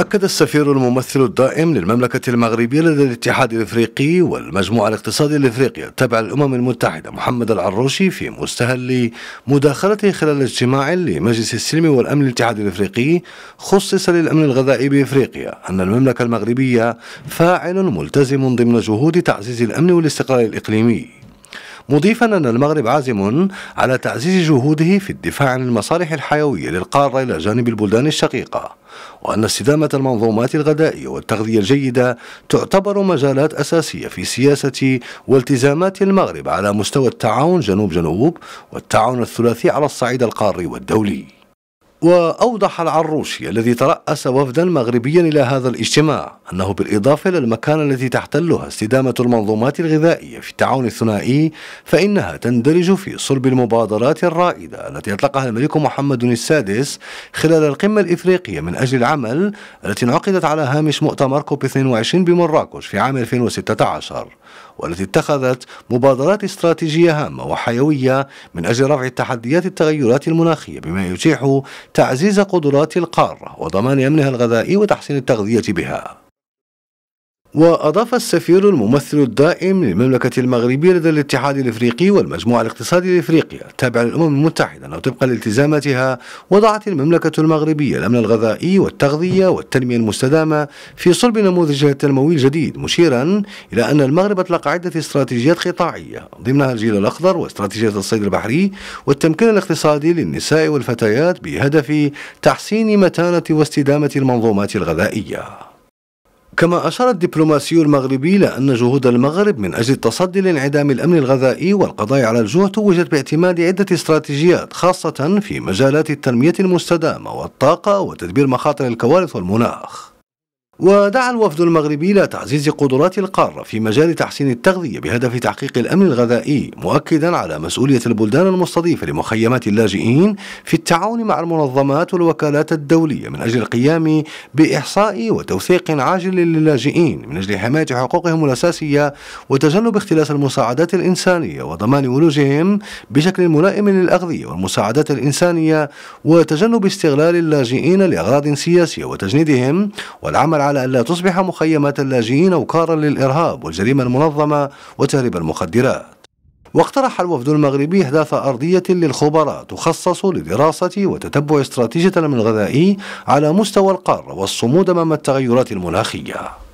أكد السفير الممثل الدائم للمملكة المغربية لدى الاتحاد الإفريقي والمجموعة الاقتصادية الإفريقية التابعة للأمم المتحدة محمد العروشي في مستهل مداخلته خلال اجتماع لمجلس السلم والأمن الاتحاد الإفريقي خصص للأمن الغذائي بإفريقيا أن المملكة المغربية فاعل ملتزم ضمن جهود تعزيز الأمن والاستقرار الإقليمي مضيفا أن المغرب عازم على تعزيز جهوده في الدفاع عن المصالح الحيوية للقارة إلى جانب البلدان الشقيقة وأن استدامة المنظومات الغذائية والتغذية الجيدة تعتبر مجالات أساسية في سياسة والتزامات المغرب على مستوى التعاون جنوب جنوب والتعاون الثلاثي على الصعيد القاري والدولي وأوضح العروشي الذي ترأس وفدا مغربيا إلى هذا الاجتماع أنه بالإضافة للمكان التي تحتلها استدامة المنظومات الغذائية في التعاون الثنائي فإنها تندرج في صلب المبادرات الرائدة التي أطلقها الملك محمد السادس خلال القمة الإفريقية من أجل العمل التي انعقدت على هامش مؤتمر كوب 22 بمراكش في عام 2016 والتي اتخذت مبادرات استراتيجية هامة وحيوية من أجل رفع التحديات التغيرات المناخية بما يتيح تعزيز قدرات القارة وضمان أمنها الغذائي وتحسين التغذية بها وأضاف السفير الممثل الدائم للمملكة المغربية لدى الاتحاد الإفريقي والمجموعة الاقتصادية الإفريقية التابعة للأمم المتحدة أنه طبقا لالتزاماتها وضعت المملكة المغربية الأمن الغذائي والتغذية والتنمية المستدامة في صلب نموذجها التنموي الجديد مشيرا إلى أن المغرب أطلق عدة استراتيجيات قطاعية ضمنها الجيل الأخضر واستراتيجية الصيد البحري والتمكين الاقتصادي للنساء والفتيات بهدف تحسين متانة واستدامة المنظومات الغذائية كما أشار الدبلوماسي المغربي إلى أن جهود المغرب من أجل التصدي لانعدام الأمن الغذائي والقضاء على الجوع توجت باعتماد عدة استراتيجيات خاصة في مجالات التنمية المستدامة والطاقة وتدبير مخاطر الكوارث والمناخ ودعا الوفد المغربي إلى تعزيز قدرات القارة في مجال تحسين التغذية بهدف تحقيق الأمن الغذائي مؤكدا على مسؤولية البلدان المستضيفة لمخيمات اللاجئين في التعاون مع المنظمات والوكالات الدولية من أجل القيام بإحصاء وتوثيق عاجل للاجئين من أجل حماية حقوقهم الأساسية وتجنب اختلاس المساعدات الإنسانية وضمان ولوجهم بشكل ملائم للأغذية والمساعدات الإنسانية وتجنب استغلال اللاجئين لأغراض سياسية وتجنيدهم والعمل على على ألا تصبح مخيمات اللاجئين أوكارا للإرهاب والجريمة المنظمة وتهريب المخدرات واقترح الوفد المغربي إحداث أرضية للخبراء تخصص لدراسة وتتبع استراتيجية الأمن الغذائي على مستوى القارة والصمود أمام التغيرات المناخية